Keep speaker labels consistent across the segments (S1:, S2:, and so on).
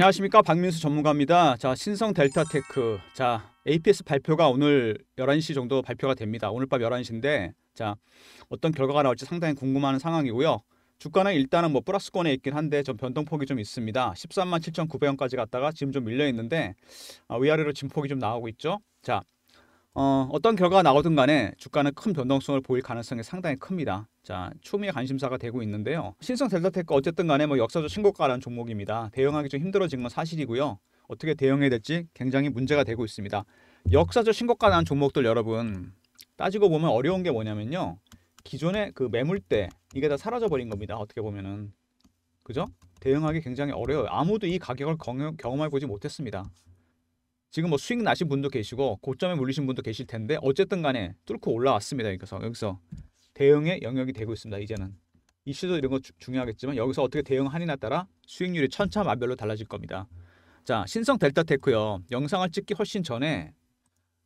S1: 안녕하십니까 박민수 전문가입니다. 자 신성 델타테크 자 APS 발표가 오늘 11시 정도 발표가 됩니다. 오늘 밤 11시인데 자 어떤 결과가 나올지 상당히 궁금한 상황이고요. 주가는 일단은 뭐 플러스권에 있긴 한데 좀 변동폭이 좀 있습니다. 13만 7,900원까지 갔다가 지금 좀 밀려 있는데 아, 위아래로 진폭이 좀 나오고 있죠. 자 어, 어떤 결과가 나오든 간에 주가는 큰 변동성을 보일 가능성이 상당히 큽니다. 자, 추미의 관심사가 되고 있는데요. 신성 델타테크 어쨌든 간에 뭐 역사적 신고가라는 종목입니다. 대응하기 좀 힘들어진 건 사실이고요. 어떻게 대응해야 될지 굉장히 문제가 되고 있습니다. 역사적 신고가라는 종목들 여러분 따지고 보면 어려운 게 뭐냐면요. 기존의 그 매물대 이게 다 사라져 버린 겁니다. 어떻게 보면은 그죠? 대응하기 굉장히 어려워요. 아무도 이 가격을 경험해 보지 못했습니다. 지금 뭐 수익 나신 분도 계시고 고점에 물리신 분도 계실 텐데 어쨌든 간에 뚫고 올라왔습니다. 그래서 여기서 대응의 영역이 되고 있습니다. 이제는 이슈도 이런 거 주, 중요하겠지만 여기서 어떻게 대응하느냐에 따라 수익률이 천차만별로 달라질 겁니다. 자 신성 델타테크요. 영상을 찍기 훨씬 전에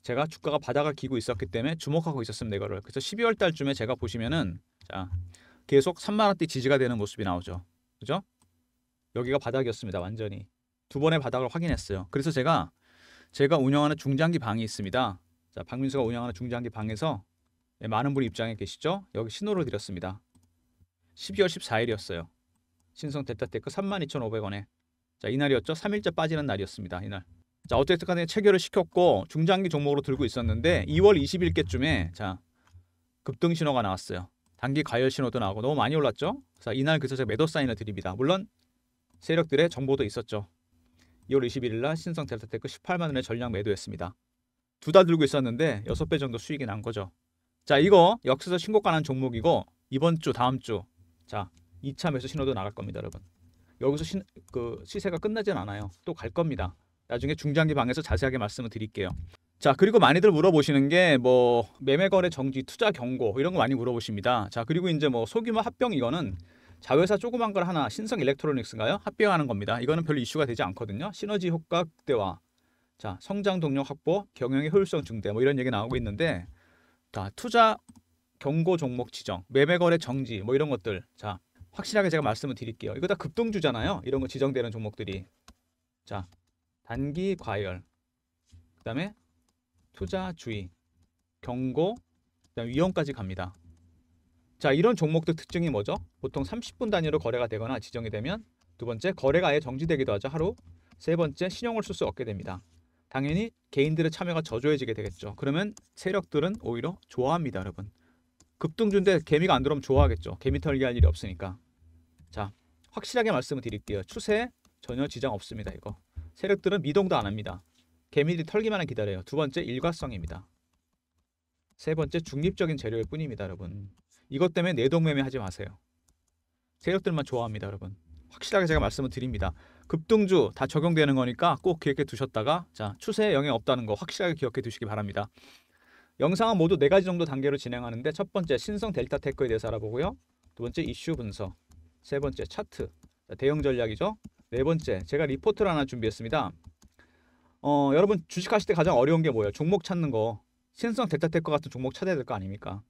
S1: 제가 주가가 바닥을 기고 있었기 때문에 주목하고 있었습니다. 이거를 그래서 12월 달쯤에 제가 보시면은 자 계속 3만 원대 지지가 되는 모습이 나오죠. 그죠? 여기가 바닥이었습니다. 완전히 두 번의 바닥을 확인했어요. 그래서 제가 제가 운영하는 중장기 방이 있습니다. 자, 박민수가 운영하는 중장기 방에서 네, 많은 분이 입장에 계시죠? 여기 신호를 드렸습니다. 12월 14일이었어요. 신성 델타테크 32,500원에 자 이날이었죠. 3일째 빠지는 날이었습니다. 이날 자 어쨌든 간에 체결을 시켰고 중장기 종목으로 들고 있었는데 2월 20일께쯤에 자 급등 신호가 나왔어요. 단기 가열 신호도 나오고 너무 많이 올랐죠. 자 이날 그래서 제가 매도 사인을 드립니다. 물론 세력들의 정보도 있었죠. 2월 21일 날 신성 델타테크 18만 원에 전량 매도했습니다. 두다 들고 있었는데 6배 정도 수익이 난 거죠. 자, 이거 역사서 신고가 난 종목이고 이번 주, 다음 주. 자, 2차 매수 신호도 나갈 겁니다, 여러분. 여기서 신, 그 시세가 끝나진 않아요. 또 갈 겁니다. 나중에 중장기 방에서 자세하게 말씀을 드릴게요. 자 그리고 많이들 물어보시는 게 뭐 매매 거래 정지 투자 경고 이런 거 많이 물어보십니다. 자 그리고 이제 뭐 소규모 합병 이거는 자회사 조그만 걸 하나 신성 일렉트로닉스가요 합병하는 겁니다. 이거는 별로 이슈가 되지 않거든요. 시너지 효과 극대화, 자 성장 동력 확보, 경영의 효율성 증대 뭐 이런 얘기 나오고 있는데 자 투자 경고 종목 지정, 매매 거래 정지 뭐 이런 것들 자 확실하게 제가 말씀을 드릴게요. 이거 다 급등주잖아요. 이런 거 지정되는 종목들이 자 단기 과열, 그다음에 투자 주의, 경고, 그다음 에 위험까지 갑니다. 자 이런 종목들 특징이 뭐죠? 보통 30분 단위로 거래가 되거나 지정이 되면 두 번째 거래가 아예 정지되기도 하죠 하루 세 번째 신용을 쓸 수 없게 됩니다 당연히 개인들의 참여가 저조해지게 되겠죠 그러면 세력들은 오히려 좋아합니다 여러분 급등주인데 개미가 안 들어오면 좋아하겠죠 개미 털기 할 일이 없으니까 자 확실하게 말씀을 드릴게요 추세 전혀 지장 없습니다 이거 세력들은 미동도 안 합니다 개미들이 털기만 은 기다려요 두 번째 일과성입니다 세 번째 중립적인 재료일 뿐입니다 여러분 이것 때문에 내동매매 하지 마세요. 세력들만 좋아합니다, 여러분. 확실하게 제가 말씀을 드립니다. 급등주 다 적용되는 거니까 꼭 기억해 두셨다가 자 추세에 영향 없다는 거 확실하게 기억해 두시기 바랍니다. 영상은 모두 네 가지 정도 단계로 진행하는데 첫 번째 신성 델타 테크에 대해서 알아보고요. 두 번째 이슈 분석, 세 번째 차트, 대형 전략이죠. 네 번째 제가 리포트를 하나 준비했습니다. 어 여러분 주식하실 때 가장 어려운 게 뭐예요? 종목 찾는 거. 신성 델타 테크 같은 종목 찾아야 될 거 아닙니까?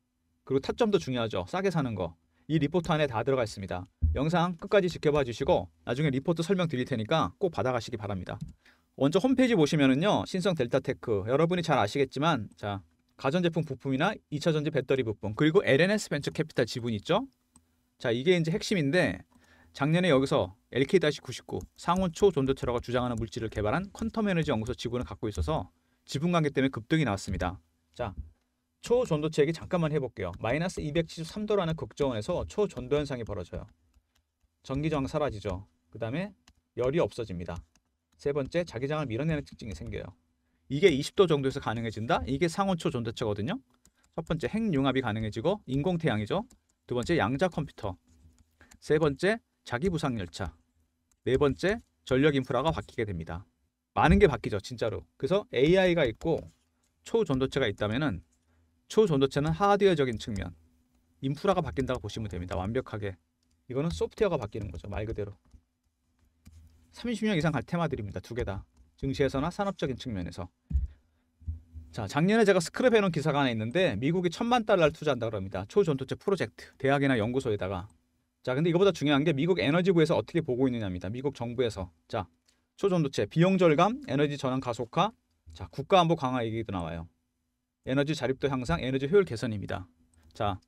S1: 그리고 타점도 중요하죠. 싸게 사는 거. 이 리포트 안에 다 들어가 있습니다. 영상 끝까지 지켜봐 주시고 나중에 리포트 설명 드릴 테니까 꼭 받아가시기 바랍니다. 먼저 홈페이지 보시면은요. 신성 델타테크 여러분이 잘 아시겠지만 자 가전제품 부품이나 2차전지 배터리 부품 그리고 LNS 벤처캐피탈 지분 있죠. 자 이게 이제 핵심인데 작년에 여기서 LK-99 상온초 존도체라고 주장하는 물질을 개발한 퀀텀 에너지 연구소 지분을 갖고 있어서 지분 관계 때문에 급등이 나왔습니다. 자 초전도체 얘기 잠깐만 해볼게요. 마이너스 273도라는 극저온에서 초전도 현상이 벌어져요. 전기저항 사라지죠. 그 다음에 열이 없어집니다. 세 번째, 자기장을 밀어내는 특징이 생겨요. 이게 20도 정도에서 가능해진다? 이게 상온초 전도체거든요. 첫 번째, 핵융합이 가능해지고 인공태양이죠. 두 번째, 양자 컴퓨터. 세 번째, 자기부상열차. 네 번째, 전력 인프라가 바뀌게 됩니다. 많은 게 바뀌죠, 진짜로. 그래서 AI가 있고 초전도체가 있다면은 초전도체는 하드웨어적인 측면, 인프라가 바뀐다고 보시면 됩니다. 완벽하게. 이거는 소프트웨어가 바뀌는 거죠. 말 그대로. 30년 이상 갈 테마들입니다. 두개 다. 증시에서나 산업적인 측면에서. 자, 작년에 제가 스크랩해놓은 기사가 하나 있는데 미국이 천만 달러를 투자한다 고합니다 초전도체 프로젝트, 대학이나 연구소에다가. 자, 근데 이거보다 중요한 게 미국 에너지부에서 어떻게 보고 있느냐입니다. 미국 정부에서. 자, 초전도체, 비용 절감, 에너지 전환 가속화, 자, 국가안보 강화 얘기도 나와요. 에너지 자립도 향상, 에너지 효율 개선입니다. 자,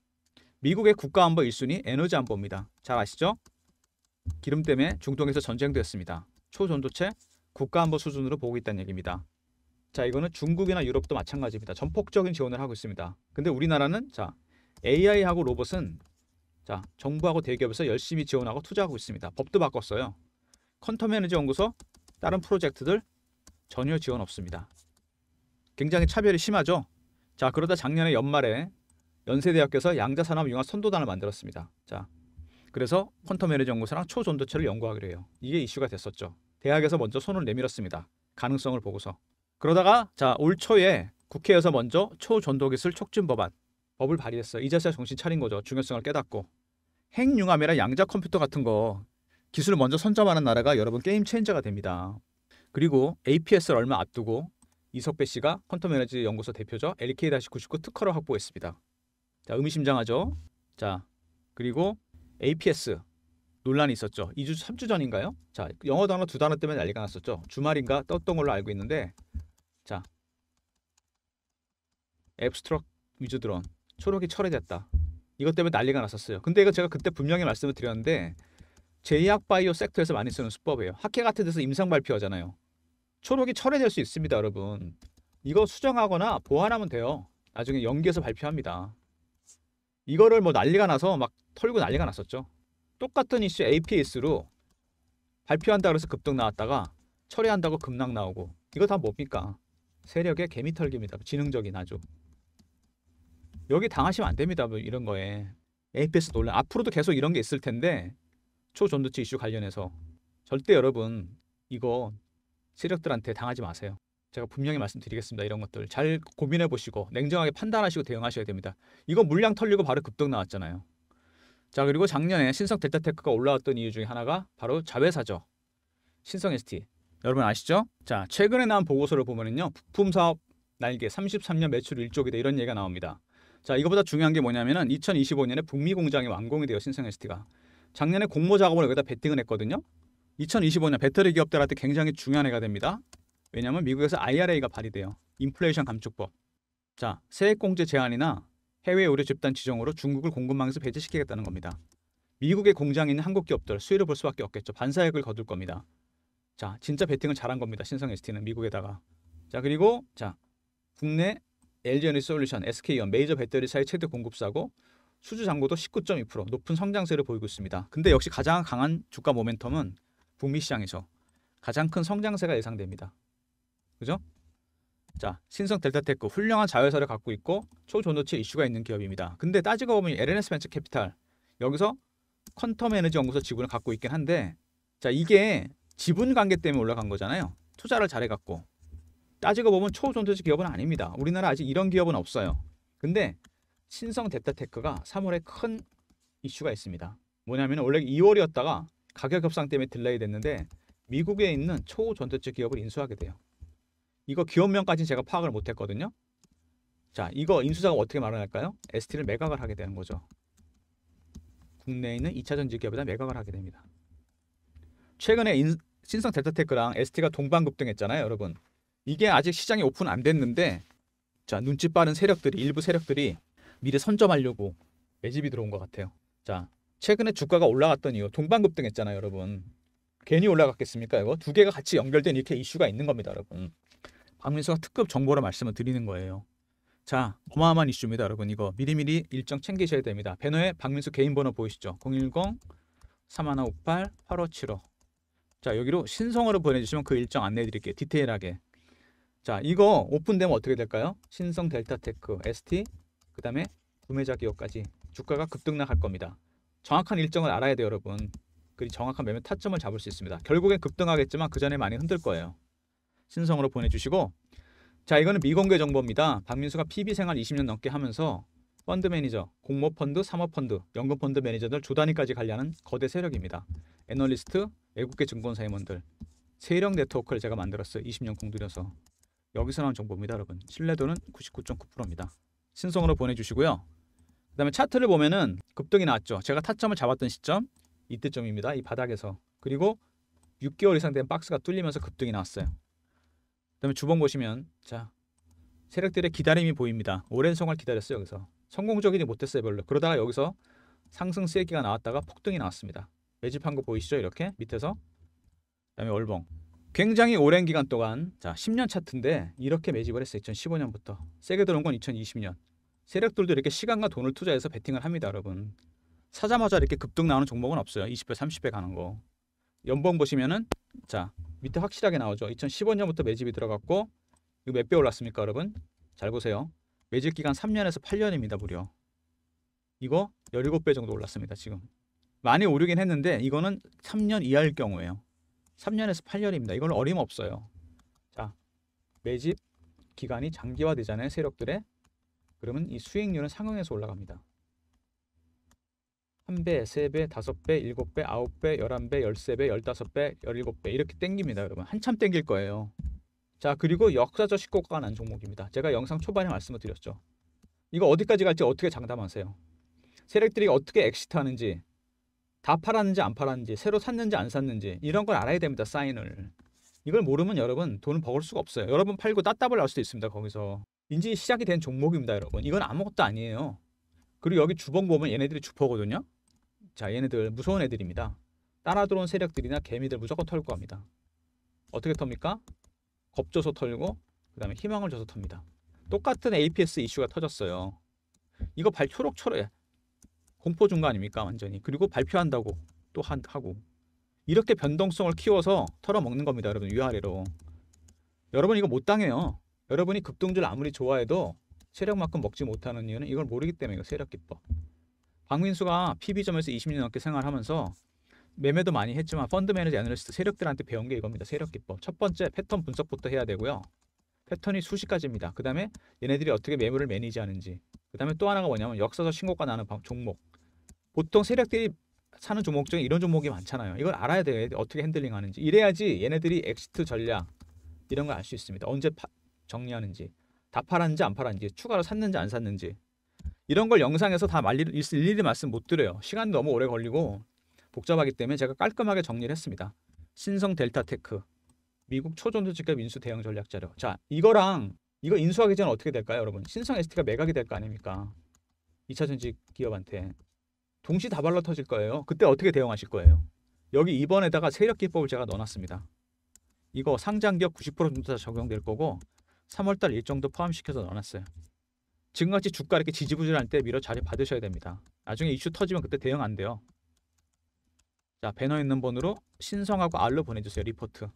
S1: 미국의 국가 안보 1순위 에너지 안보입니다. 잘 아시죠? 기름 때문에 중동에서 전쟁되었습니다 초전도체 국가 안보 수준으로 보고 있다는 얘기입니다. 자, 이거는 중국이나 유럽도 마찬가지입니다. 전폭적인 지원을 하고 있습니다. 근데 우리나라는 자, AI하고 로봇은 자, 정부하고 대기업에서 열심히 지원하고 투자하고 있습니다. 법도 바꿨어요. 컨텀 에너지 연구소 다른 프로젝트들 전혀 지원 없습니다. 굉장히 차별이 심하죠. 자 그러다 작년에 연말에 연세대학교에서 양자산업융합 선도단을 만들었습니다. 자 그래서 퀀텀 에너지 연구소랑 초전도체를 연구하기로 해요. 이게 이슈가 됐었죠. 대학에서 먼저 손을 내밀었습니다. 가능성을 보고서. 그러다가 자올 초에 국회에서 먼저 초전도기술 촉진 법안 법을 발의했어요. 이자세가 정신 차린 거죠. 중요성을 깨닫고 핵융합이나 양자 컴퓨터 같은 거 기술을 먼저 선점하는 나라가 여러분 게임 체인저가 됩니다. 그리고 APS를 얼마 앞두고 이석배 씨가 헌터 에너지 연구소 대표죠. LK-99 특허를 확보했습니다. 자, 의미심장하죠. 자, 그리고 APS 논란이 있었죠. 2주, 3주 전인가요? 자, 영어 단어 두 단어 때문에 난리가 났었죠. 주말인가 떴던 걸로 알고 있는데 자, 앱스트럭 위주 드론 초록이 철회됐다. 이것 때문에 난리가 났었어요. 근데 이거 제가 그때 분명히 말씀을 드렸는데 제약 바이오 섹터에서 많이 쓰는 수법이에요. 학회 같은 데서 임상 발표하잖아요. 초록이 철회될 수 있습니다, 여러분. 이거 수정하거나 보완하면 돼요. 나중에 연기해서 발표합니다. 이거를 뭐 난리가 나서 막 털고 난리가 났었죠. 똑같은 이슈 APS로 발표한다 그래서 급등 나왔다가 철회한다고 급락 나오고 이거 다 뭡니까? 세력의 개미털기입니다. 지능적인 아주. 여기 당하시면 안 됩니다. 뭐 이런 거에. APS 논란. 앞으로도 계속 이런 게 있을 텐데 초존도체 이슈 관련해서 절대 여러분 이거 세력들한테 당하지 마세요. 제가 분명히 말씀드리겠습니다. 이런 것들 잘 고민해 보시고 냉정하게 판단하시고 대응하셔야 됩니다. 이거 물량 털리고 바로 급등 나왔잖아요. 자 그리고 작년에 신성 델타테크가 올라왔던 이유 중에 하나가 바로 자회사죠. 신성 ST 여러분 아시죠? 자 최근에 나온 보고서를 보면은요 부품 사업 날개 33년 매출 1조이다 이런 얘기가 나옵니다. 자 이거보다 중요한 게 뭐냐면은 2025년에 북미 공장이 완공이 되어 신성 ST가 작년에 공모 작업을 여기다 베팅을 했거든요. 2025년 배터리 기업들한테 굉장히 중요한 해가 됩니다. 왜냐하면 미국에서 IRA가 발의돼요. 인플레이션 감축법. 자, 세액공제 제한이나 해외 의료 집단 지정으로 중국을 공급망에서 배제시키겠다는 겁니다. 미국의 공장에 있는 한국 기업들 수혜를 볼 수밖에 없겠죠. 반사액을 거둘 겁니다. 자, 진짜 베팅을 잘한 겁니다. 신성 ST는 미국에다가. 자, 그리고 자 국내 LG에너지 솔루션, SK연, 메이저 배터리사의 최대 공급사고 수주 잔고도 19.2% 높은 성장세를 보이고 있습니다. 근데 역시 가장 강한 주가 모멘텀은 북미 시장에서 가장 큰 성장세가 예상됩니다. 그죠? 자, 신성 델타테크 훌륭한 자회사를 갖고 있고 초존노치 이슈가 있는 기업입니다. 근데 따지고 보면 LNS 벤처 캐피탈 여기서 퀀텀 에너지 연구소 지분을 갖고 있긴 한데 자, 이게 지분 관계 때문에 올라간 거잖아요. 투자를 잘해 갖고 따지고 보면 초존노치 기업은 아닙니다. 우리나라 아직 이런 기업은 없어요. 근데 신성 델타테크가 3월에 큰 이슈가 있습니다. 뭐냐면 원래 2월이었다가 가격 협상 때문에 딜레이 됐는데 미국에 있는 초전도체 기업을 인수하게 돼요. 이거 기업명까지 는 제가 파악을 못했거든요. 자, 이거 인수자가 어떻게 마련할까요? ST를 매각을 하게 되는 거죠. 국내에 있는 2차 전지 기업에다 매각을 하게 됩니다. 최근에 인, 신성 델타테크랑 ST가 동반급등했잖아요, 여러분. 이게 아직 시장이 오픈 안 됐는데 자, 눈치 빠른 세력들이 일부 세력들이 미리 선점하려고 매집이 들어온 것 같아요. 자, 최근에 주가가 올라갔던 이유 동반급등했잖아요 여러분 괜히 올라갔겠습니까 이거 두 개가 같이 연결된 이렇게 이슈가 있는 겁니다 여러분 박민수가 특급 정보로 말씀을 드리는 거예요 자 어마어마한 이슈입니다 여러분 이거 미리미리 일정 챙기셔야 됩니다 배너에 박민수 개인 번호 보이시죠 010 3158 8575 자 여기로 신성으로 보내주시면 그 일정 안내해 드릴게요 디테일하게 자 이거 오픈되면 어떻게 될까요 신성 델타테크 ST 그 다음에 구매자 기업까지 주가가 급등 나갈 겁니다 정확한 일정을 알아야 돼요, 여러분. 그리 정확한 매매 타점을 잡을 수 있습니다. 결국엔 급등하겠지만 그 전에 많이 흔들 거예요. 신성으로 보내주시고 자 이거는 미공개 정보입니다. 박민수가 PB 생활 20년 넘게 하면서 펀드 매니저, 공모 펀드, 사모 펀드, 연금 펀드 매니저들 조 단위까지 관리하는 거대 세력입니다. 애널리스트, 애국계 증권사 임원들, 세력 네트워크를 제가 만들었어요. 20년 공들여서 여기서 나온 정보입니다, 여러분. 신뢰도는 99.9%입니다. 신성으로 보내주시고요. 그 다음에 차트를 보면은 급등이 나왔죠. 제가 타점을 잡았던 시점 이때점입니다. 이 바닥에서 그리고 6개월 이상 된 박스가 뚫리면서 급등이 나왔어요. 그 다음에 주봉 보시면 자 세력들의 기다림이 보입니다. 오랜 성을 기다렸어요. 여기서 성공적이지 못했어요. 별로. 그러다가 여기서 상승 세기가 나왔다가 폭등이 나왔습니다. 매집한 거 보이시죠? 이렇게 밑에서 그 다음에 월봉 굉장히 오랜 기간 동안 자 10년 차트인데 이렇게 매집을 했어요. 2015년부터 세게 들어온 건 2020년 세력들도 이렇게 시간과 돈을 투자해서 베팅을 합니다, 여러분. 사자마자 이렇게 급등 나오는 종목은 없어요. 20배, 30배 가는 거. 연봉 보시면은 자 밑에 확실하게 나오죠. 2015년부터 매집이 들어갔고 이거 몇 배 올랐습니까, 여러분? 잘 보세요. 매집 기간 3년에서 8년입니다, 무려. 이거 17배 정도 올랐습니다, 지금. 많이 오르긴 했는데 이거는 3년 이하일 경우에요. 3년에서 8년입니다. 이건 어림없어요. 자, 매집 기간이 장기화되잖아요, 세력들의. 그러면 이 수익률은 상응해서 올라갑니다. 3배, 3배, 5배, 7배, 9배, 11배, 13배, 15배, 17배 이렇게 땡깁니다. 여러분 한참 땡길 거예요. 자 그리고 역사적 식고가가난 종목입니다. 제가 영상 초반에 말씀을 드렸죠. 이거 어디까지 갈지 어떻게 장담하세요. 세력들이 어떻게 엑시트하는지 다 팔았는지 안 팔았는지 새로 샀는지 안 샀는지 이런 걸 알아야 됩니다. 사인을. 이걸 모르면 여러분 돈을 버을 수가 없어요. 여러분 팔고 따따블 나올 수도 있습니다. 거기서. 인지 시작이 된 종목입니다, 여러분. 이건 아무것도 아니에요. 그리고 여기 주봉 보면 얘네들이 주포거든요. 자, 얘네들 무서운 애들입니다. 따라 들어온 세력들이나 개미들 무조건 털고 합니다. 어떻게 텁니까? 겁줘서 털고 그 다음에 희망을 줘서 텁니다. 똑같은 APS 이슈가 터졌어요. 이거 발초록초록 공포 중거 아닙니까? 완전히. 그리고 발표한다고 또 한, 하고 이렇게 변동성을 키워서 털어먹는 겁니다. 여러분 위아래로. 여러분 이거 못 당해요. 여러분이 급동주를 아무리 좋아해도 세력만큼 먹지 못하는 이유는 이걸 모르기 때문이에 세력 기법. 박민수가 PB점에서 20년 넘게 생활하면서 매매도 많이 했지만 펀드 매니저 애널리스트 세력들한테 배운 게 이겁니다. 세력 기법. 첫 번째 패턴 분석부터 해야 되고요. 패턴이 수십 가지입니다. 그 다음에 얘네들이 어떻게 매물을 매니지하는지. 그 다음에 또 하나가 뭐냐면 역사서 신고가 나는 방, 종목. 보통 세력들이 사는 종목 중에 이런 종목이 많잖아요. 이걸 알아야 돼요. 어떻게 핸들링하는지. 이래야지 얘네들이 엑시트 전략 이런 걸알수 있습니다. 언제 파, 정리하는지 다 팔았는지 안 팔았는지 추가로 샀는지 안 샀는지 이런 걸 영상에서 다 말리, 일일이 말씀 못 드려요. 시간 너무 오래 걸리고 복잡하기 때문에 제가 깔끔하게 정리를 했습니다. 신성 델타테크 미국 초전도직값 인수 대형 전략 자료 자 이거랑 이거 인수하기 전에 어떻게 될까요 여러분 신성 ST가 매각이 될 거 아닙니까 2차 전지 기업한테 동시 다발로 터질 거예요 그때 어떻게 대응하실 거예요 여기 2번에다가 세력 기법을 제가 넣어놨습니다 이거 상장기업 90% 정도 다 적용될 거고 3월달 일정도 포함시켜서 넣어놨어요. 지금같이 주가 이렇게 지지부진할 때 미러 자리 받으셔야 됩니다. 나중에 이슈 터지면 그때 대응 안 돼요. 자 배너 있는 번호로 신성하고 알로 보내주세요. 리포트.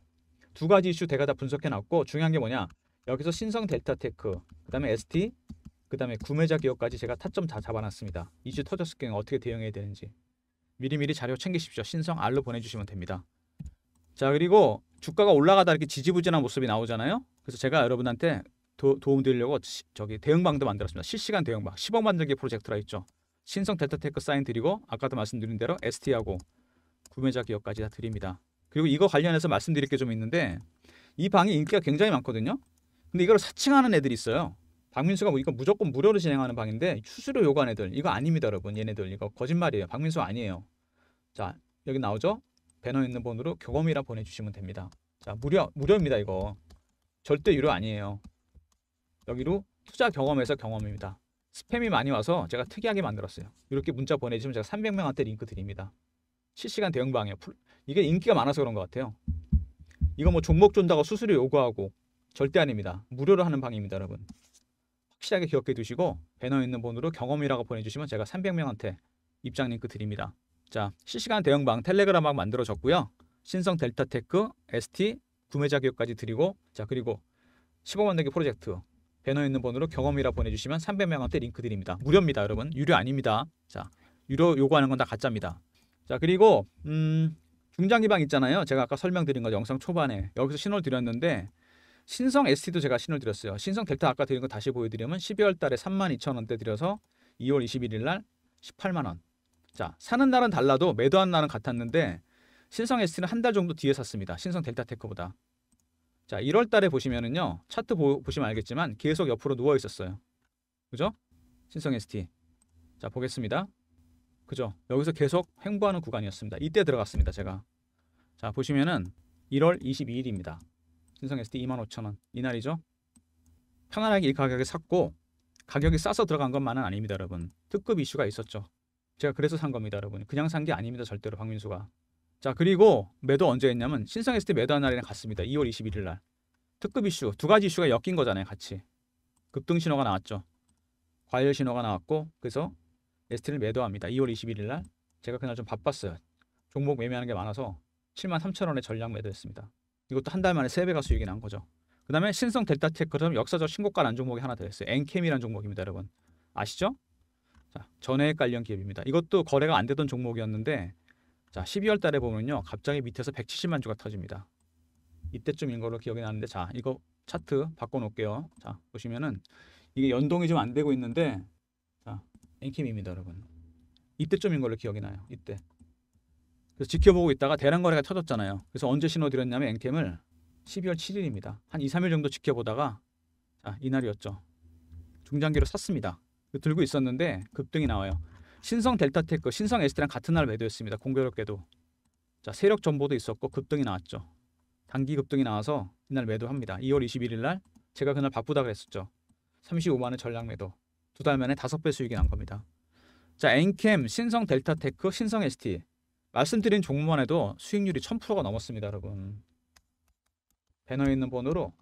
S1: 두 가지 이슈 대가 다 분석해놨고 중요한 게 뭐냐. 여기서 신성 델타테크, 그 다음에 ST, 그 다음에 구매자 기업까지 제가 타점 다 잡아놨습니다. 이슈 터졌을 경우 어떻게 대응해야 되는지. 미리미리 자료 챙기십시오. 신성 알로 보내주시면 됩니다. 자 그리고 주가가 올라가다 이렇게 지지부진한 모습이 나오잖아요. 그래서 제가 여러분한테 도, 움 드리려고 시, 저기 대응방도 만들었습니다. 실시간 대응방 10억 만들기 프로젝트라 있죠. 신성 델타테크 사인 드리고 아까도 말씀드린 대로 ST하고 구매자 기업까지 다 드립니다. 그리고 이거 관련해서 말씀드릴 게 좀 있는데 이 방이 인기가 굉장히 많거든요. 근데 이걸 사칭하는 애들이 있어요. 박민수가 뭐 이거 무조건 무료로 진행하는 방인데 수수료 요구한 애들 이거 아닙니다 여러분 얘네들 이거 거짓말이에요 박민수 아니에요 자 여기 나오죠 배너 있는 번호로 경험이라 보내주시면 됩니다 자 무료 무료입니다 이거 절대 유료 아니에요. 여기로 투자 경험에서 경험입니다. 스팸이 많이 와서 제가 특이하게 만들었어요. 이렇게 문자 보내주시면 제가 300명한테 링크 드립니다. 실시간 대응 방에 이게 인기가 많아서 그런 것 같아요. 이거 뭐 종목 준다고 수수료 요구하고 절대 아닙니다. 무료로 하는 방입니다, 여러분. 확실하게 기억해 두시고 배너 있는 번호로 경험이라고 보내주시면 제가 300명한테 입장 링크 드립니다. 자, 실시간 대응방 텔레그램방 만들어졌고요. 신성 델타테크, ST, 구매 자기업까지 드리고 자 그리고 1 5만원 내기 프로젝트 배너 있는 번호로 경험이라 보내주시면 300명한테 링크 드립니다. 무료입니다 여러분 유료 아닙니다. 자 유료 요구하는 건 다 가짜입니다. 자 그리고 음 중장기방 있잖아요. 제가 아까 설명드린 거 영상 초반에 여기서 신호를 드렸는데 신성 ST도 제가 신호를 드렸어요. 신성 델타 아까 드린 거 다시 보여드리면 12월 달에 32,000원대 드려서 2월 21일 날 18만 원. 자 사는 날은 달라도 매도한 날은 같았는데 신성 ST는 한 달 정도 뒤에 샀습니다. 신성 델타테크보다. 자, 1월 달에 보시면은요. 차트 보, 보시면 알겠지만 계속 옆으로 누워 있었어요. 그죠? 신성 ST. 자, 보겠습니다. 그죠? 여기서 계속 횡보하는 구간이었습니다. 이때 들어갔습니다, 제가. 자, 보시면은 1월 22일입니다. 신성 ST 25,000원. 이날이죠? 편안하게 이 가격에 샀고 가격이 싸서 들어간 것만은 아닙니다, 여러분. 특급 이슈가 있었죠. 제가 그래서 산 겁니다, 여러분. 그냥 산 게 아닙니다, 절대로 박민수가. 자 그리고 매도 언제 했냐면 신성했을 때 매도한 날이랑 같습니다. 2월 21일 날 특급 이슈 두 가지 이슈가 엮인 거잖아요. 같이 급등 신호가 나왔죠. 과열 신호가 나왔고 그래서 에스티를 매도합니다. 2월 21일 날 제가 그날 좀 바빴어요. 종목 매매하는 게 많아서 7만 3천 원에 전량 매도했습니다. 이것도 한 달 만에 3배가 수익이 난 거죠. 그 다음에 신성 델타테크처럼 역사적 신고가 난 종목이 하나 더 있어요. 엔캠이란 종목입니다. 여러분 아시죠? 자, 전해 관련 기업입니다. 이것도 거래가 안 되던 종목이었는데 자 12월 달에 보면요 갑자기 밑에서 170만 주가 터집니다. 이때쯤인 걸로 기억이 나는데 자 이거 차트 바꿔놓을게요. 자 보시면은 이게 연동이 좀 안 되고 있는데 자 엔킴입니다 여러분. 이때쯤인 걸로 기억이 나요. 이때. 그래서 지켜보고 있다가 대량 거래가 터졌잖아요. 그래서 언제 신호 드렸냐면 엔캠을 12월 7일입니다. 한 2, 3일 정도 지켜보다가 자, 이날이었죠. 중장기로 샀습니다. 그 들고 있었는데 급등이 나와요. 신성 델타테크, 신성 에스티랑 같은 날 매도했습니다. 공교롭게도. 자, 세력 전보도 있었고 급등이 나왔죠. 단기 급등이 나와서 이날 매도합니다. 2월 21일 날 제가 그날 바쁘다 그랬었죠. 35만 의 전략 매도. 두 달 만에 다섯 배 수익이 난 겁니다. 자, 엔캠, 신성 델타테크, 신성 ST. 말씀드린 종목만 해도 수익률이 1000%가 넘었습니다, 여러분. 배너에 있는 번호로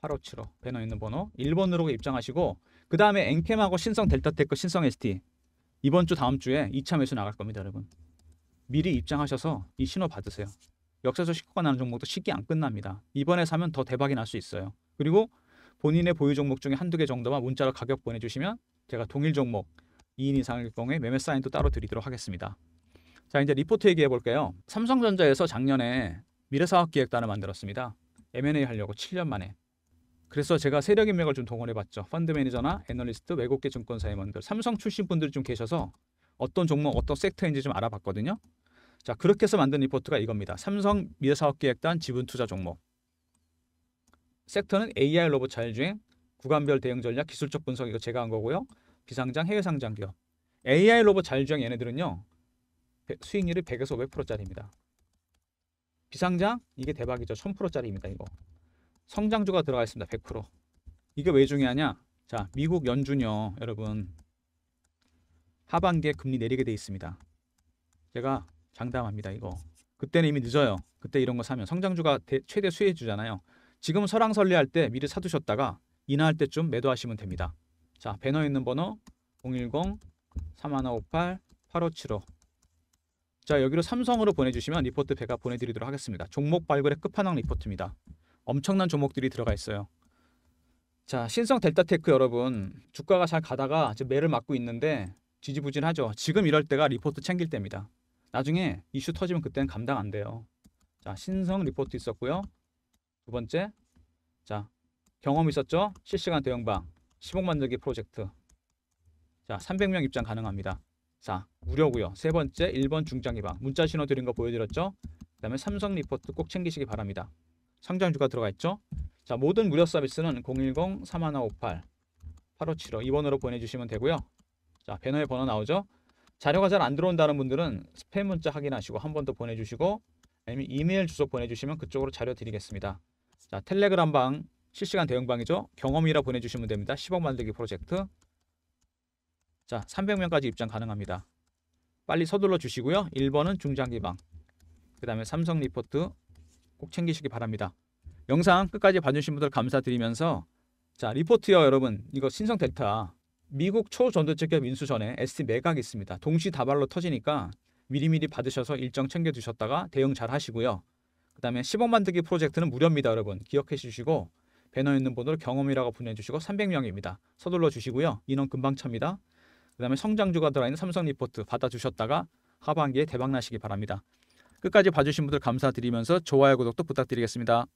S1: 8575 배너에 있는 번호 1번으로 입장하시고 그 다음에 엔캠하고 신성 델타테크, 신성 ST 이번 주 다음 주에 2차 매수 나갈 겁니다, 여러분. 미리 입장하셔서 이 신호 받으세요. 역사적 시가가 나는 종목도 쉽게 안 끝납니다. 이번에 사면 더 대박이 날 수 있어요. 그리고 본인의 보유 종목 중에 한두 개 정도만 문자로 가격 보내주시면 제가 동일 종목 2인 이상일 경우에 매매 사인도 따로 드리도록 하겠습니다. 자 이제 리포트 얘기해 볼게요. 삼성전자에서 작년에 미래사업기획단을 만들었습니다. M&A 하려고 7년 만에 그래서 제가 세력 인맥을 좀 동원해 봤죠. 펀드 매니저나 애널리스트, 외국계 증권사 임원들, 삼성 출신 분들이 좀 계셔서 어떤 종목, 어떤 섹터인지 좀 알아봤거든요. 자, 그렇게 해서 만든 리포트가 이겁니다. 삼성 미래사업기획단 지분 투자 종목. 섹터는 AI 로봇 자율주행, 구간별 대응 전략, 기술적 분석 이거 제가 한 거고요. 비상장, 해외 상장 기업. AI 로봇 자율주행 얘네들은요. 수익률이 100에서 500%짜리입니다. 비상장 이게 대박이죠. 1000%짜리입니다. 이거. 성장주가 들어가 있습니다. 100%. 이게 왜 중요하냐? 자, 미국 연준요 여러분 하반기에 금리 내리게 돼 있습니다. 제가 장담합니다. 이거 그때는 이미 늦어요. 그때 이런 거 사면 성장주가 대, 최대 수혜주잖아요. 지금 설랑설리할 때 미리 사두셨다가 인하할 때쯤 매도하시면 됩니다. 자 배너 있는 번호 010 3158 8575자 여기로 삼성으로 보내주시면 리포트 배가 보내드리도록 하겠습니다. 종목 발굴의 끝판왕 리포트입니다. 엄청난 종목들이 들어가 있어요. 자, 신성 델타테크 여러분 주가가 잘 가다가 지금 매를 맞고 있는데 지지부진하죠. 지금 이럴 때가 리포트 챙길 때입니다. 나중에 이슈 터지면 그때는 감당 안 돼요. 자, 신성 리포트 있었고요. 두 번째, 자 경험 있었죠? 실시간 대응방 10억 만들기 프로젝트. 자, 300명 입장 가능합니다. 자, 무료고요. 세 번째, 1번 중장기방 문자 신호 드린 거 보여드렸죠? 그다음에 삼성 리포트 꼭 챙기시기 바랍니다. 상장주가 들어가 있죠. 자, 모든 무료 서비스는 010-3158-8575이번호로 보내주시면 되고요. 자, 배너에 번호 나오죠. 자료가 잘 안 들어온다는 분들은 스팸 문자 확인하시고 한 번 더 보내주시고 아니면 이메일 주소 보내주시면 그쪽으로 자료 드리겠습니다. 자, 텔레그램 방 실시간 대응방이죠. 경험이라 보내주시면 됩니다. 10억 만들기 프로젝트. 자, 300명까지 입장 가능합니다. 빨리 서둘러 주시고요. 1번은 중장기방. 그 다음에 삼성 리포트, 꼭 챙기시기 바랍니다. 영상 끝까지 봐주신 분들 감사드리면서 자 리포트요 여러분 이거 신성 델타 미국 초전도체기업 인수전에 ST 매각 있습니다. 동시다발로 터지니까 미리미리 받으셔서 일정 챙겨두셨다가 대응 잘 하시고요. 그 다음에 10억 만들기 프로젝트는 무료입니다 여러분 기억해 주시고 배너 있는 분호로 경험이라고 보내주시고 300명입니다. 서둘러 주시고요. 인원 금방 찹니다. 그 다음에 성장주가 들어있는 삼성 리포트 받아주셨다가 하반기에 대박 나시기 바랍니다. 끝까지 봐주신 분들 감사드리면서 좋아요 구독도 부탁드리겠습니다.